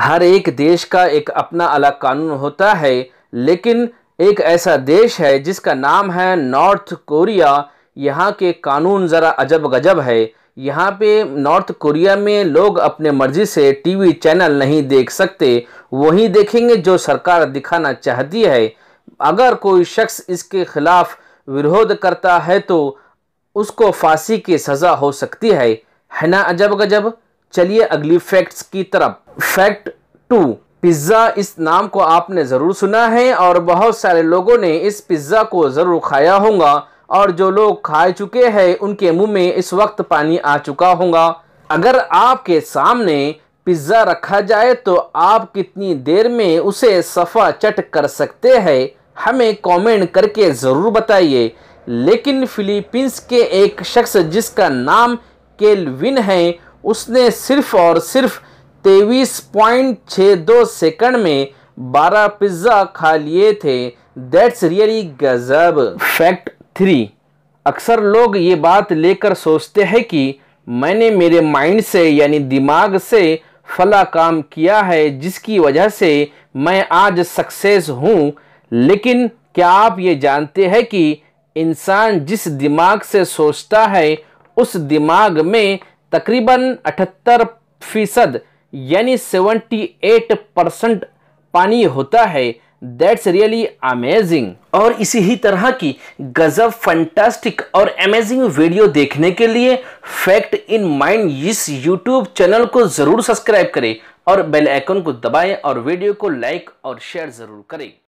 हर एक देश का एक अपना अलग कानून होता है लेकिन एक ऐसा देश है जिसका नाम है नॉर्थ कोरिया यहाँ के कानून ज़रा अजब गजब है यहाँ पे नॉर्थ कोरिया में लोग अपने मर्जी से टीवी चैनल नहीं देख सकते वही देखेंगे जो सरकार दिखाना चाहती है अगर कोई शख्स इसके खिलाफ विरोध करता है तो उसको फांसी की सज़ा हो सकती है है ना अजब गजब चलिए अगली फैक्ट्स की तरफ फैक्ट टू पिज़्ज़ा इस नाम को आपने ज़रूर सुना है और बहुत सारे लोगों ने इस पिज़्ज़ा को ज़रूर खाया होगा और जो लोग खा चुके हैं उनके मुंह में इस वक्त पानी आ चुका होगा अगर आपके सामने पिज़्ज़ा रखा जाए तो आप कितनी देर में उसे सफ़ा चट कर सकते हैं हमें कमेंट करके ज़रूर बताइए लेकिन फिलीपींस के एक शख्स जिसका नाम केलविन है उसने सिर्फ और सिर्फ तेईस पॉइंट छः दो सेकेंड में बारह पिज्ज़ा खा लिए थे दैट्स रियली गजब फैक्ट थ्री अक्सर लोग ये बात लेकर सोचते हैं कि मैंने मेरे माइंड से यानी दिमाग से फला काम किया है जिसकी वजह से मैं आज सक्सेस हूँ लेकिन क्या आप ये जानते हैं कि इंसान जिस दिमाग से सोचता है उस दिमाग में तकरीबन अठहत्तर फीसद यानी 78 परसेंट पानी होता है दैट्स रियली अमेजिंग और इसी ही तरह की गजब फंटास्टिक और अमेजिंग वीडियो देखने के लिए फैक्ट इन माइंड इस यूट्यूब चैनल को ज़रूर सब्सक्राइब करें और बेल आइकन को दबाएं और वीडियो को लाइक और शेयर ज़रूर करें